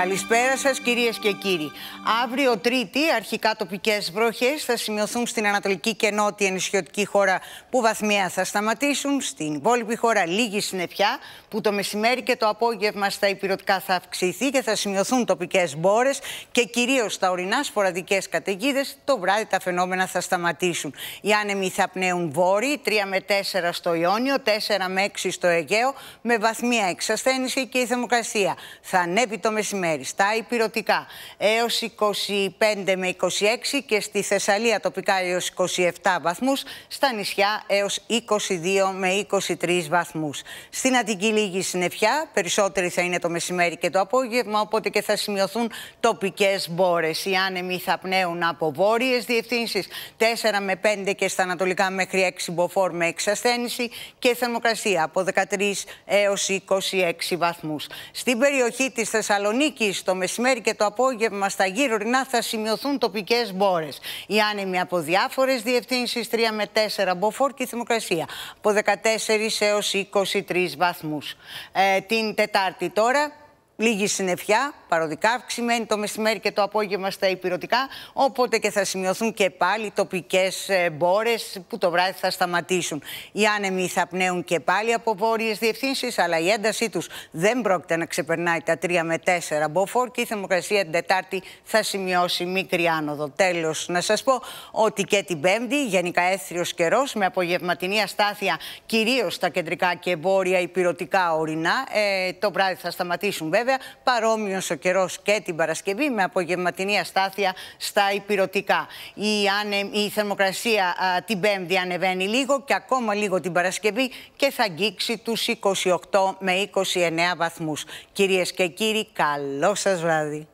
Καλησπέρα σας, κυρίες και κύριοι. Αύριο Τρίτη, αρχικά τοπικές βροχές θα σημειωθούν στην ανατολική και νότια νησιωτική χώρα που βαθμία θα σταματήσουν. Στην υπόλοιπη χώρα λίγη συννεφιά που το μεσημέρι και το απόγευμα στα υπηρετικά θα αυξηθεί και θα σημειωθούν τοπικές μπόρες και κυρίως στα ορεινά σποραδικές καταιγίδες. Το βράδυ τα φαινόμενα θα σταματήσουν. Οι άνεμοι θα πνέουν βόρειοι, 3 με 4 στο Ιόνιο, 4 με 6 στο Αιγαίο, με βαθμία εξασθένηση και η θερμοκρασία. Θα ανέβει το μεσημέρι μέρη. Στα Υπηρωτικά έω 25 με 26 και στη Θεσσαλία τοπικά έως 27 βαθμούς, στα νησιά έως 22 με 23 βαθμούς. Στην Αττική λίγη συννεφιά, περισσότεροι θα είναι το μεσημέρι και το απόγευμα, οπότε και θα σημειωθούν τοπικές μπόρες. Οι άνεμοι θα πνέουν από βόρειες διευθύνσεις, 4 με 5 και στα ανατολικά μέχρι 6 μποφόρ με εξασθένηση και θερμοκρασία από 13 έω 26 βαθμούς. Στην περιοχή της Θεσσαλονίκης. Στο μεσημέρι και το απόγευμα στα γύρω Ρινά θα σημειωθούν τοπικές μπόρες. Οι άνεμοι από διάφορες διευθύνσεις 3 με 4 μποφόρ και θερμοκρασία από 14 έω 23 βαθμού. την Τετάρτη τώρα, λίγη συννεφιά, παροδικά, αυξημένη το μεσημέρι και το απόγευμα στα υπηρετικά, οπότε και θα σημειωθούν και πάλι τοπικές ε, μπόρες που το βράδυ θα σταματήσουν. Οι άνεμοι θα πνέουν και πάλι από βόρειες διευθύνσεις, αλλά η έντασή τους δεν πρόκειται να ξεπερνάει τα 3 με 4 μποφόρ και η θερμοκρασία την Τετάρτη θα σημειώσει μικρή άνοδο. Τέλος να σας πω ότι και την Πέμπτη, γενικά έθριος καιρός, με απογευματινή αστάθεια κυρίως στα κεντρικά και βόρεια υπηρετικά ορεινά, ε, το βράδυ θα σταματήσουν βέβαια, παρόμοιος ο καιρός και την Παρασκευή με απογευματινή αστάθεια στα υπηρετικά. Η, η θερμοκρασία την Πέμπτη ανεβαίνει λίγο και ακόμα λίγο την Παρασκευή και θα αγγίξει τους 28 με 29 βαθμούς. Κυρίες και κύριοι, καλό σας βράδυ.